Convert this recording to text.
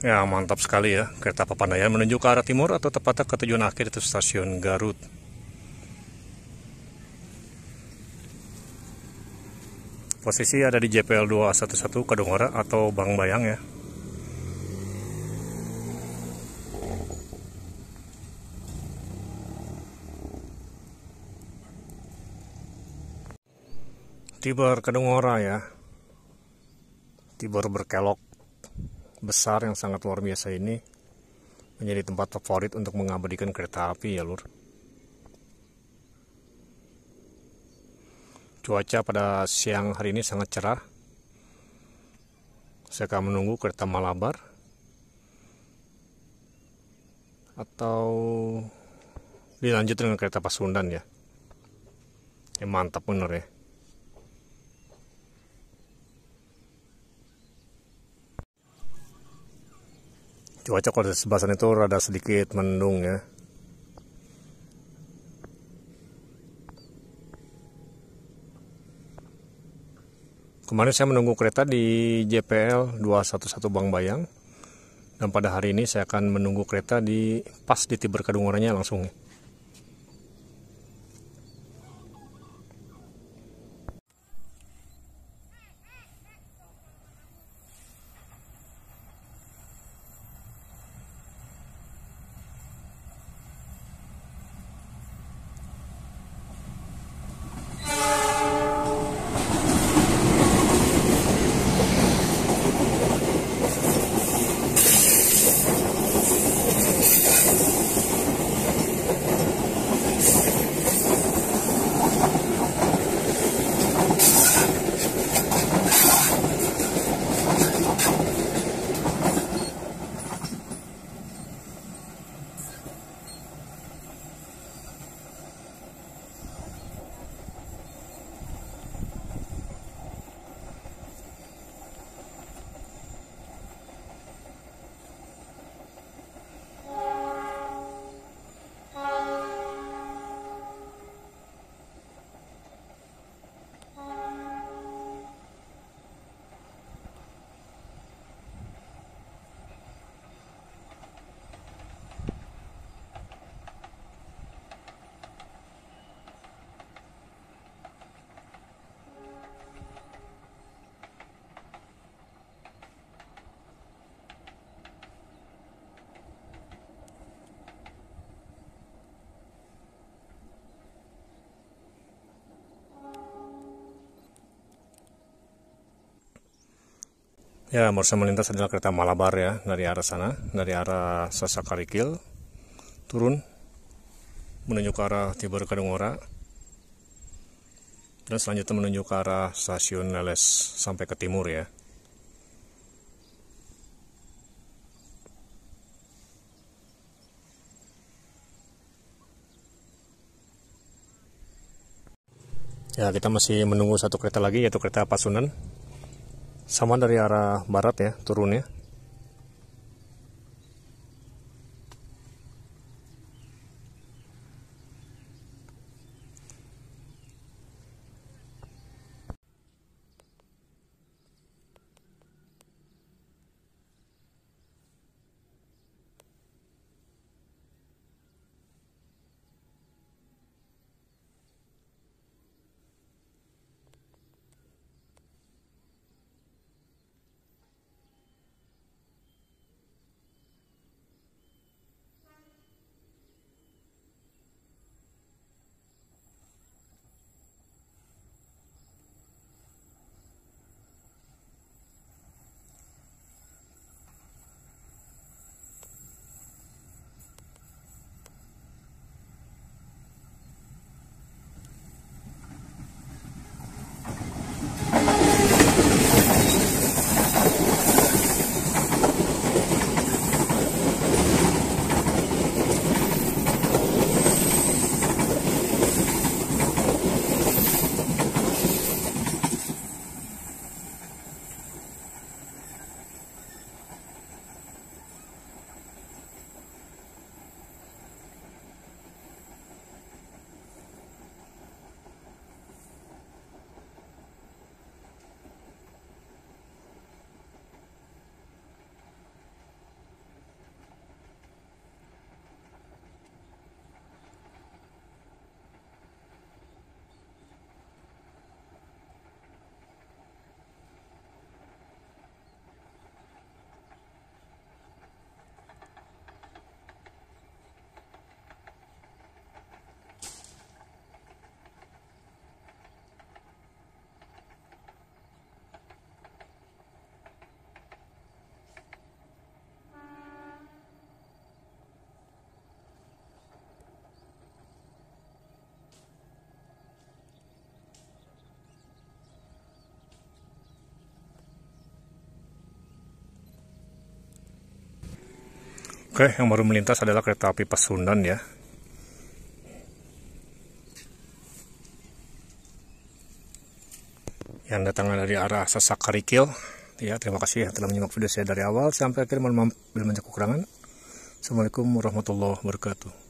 Ya mantap sekali ya kereta Papandayan menuju ke arah timur atau tepatnya ke tujuan akhir itu stasiun Garut. Posisi ada di JPL 211 Kedungora atau Bang Bayang ya. Tibor Kedungora ya. Tibur berkelok besar yang sangat luar biasa ini menjadi tempat favorit untuk mengabadikan kereta api ya lur. Cuaca pada siang hari ini sangat cerah. Saya akan menunggu kereta Malabar atau dilanjut dengan kereta Pasundan ya. Ya mantap bener ya. cuaca kalau di sebelah sana itu rada sedikit mendung ya kemarin saya menunggu kereta di JPL 211 Bang Bayang dan pada hari ini saya akan menunggu kereta di pas di Tiber Kadungoranya langsung Ya, Morse melintas adalah kereta Malabar ya, dari arah sana, dari arah Sasakarikil, turun, menuju ke arah Tibur Kadungora, dan selanjutnya menuju ke arah stasiun Leles, sampai ke timur ya. Ya, kita masih menunggu satu kereta lagi, yaitu kereta Pasunan, sama dari arah barat ya turunnya Oke, yang baru melintas adalah kereta api Pasundan ya. Yang datangnya dari arah Sasakarikil. Ya, terima kasih yang telah menyimak video saya dari awal sampai akhir. Mohon maaf bila banyak kekurangan. Assalamualaikum warahmatullahi wabarakatuh.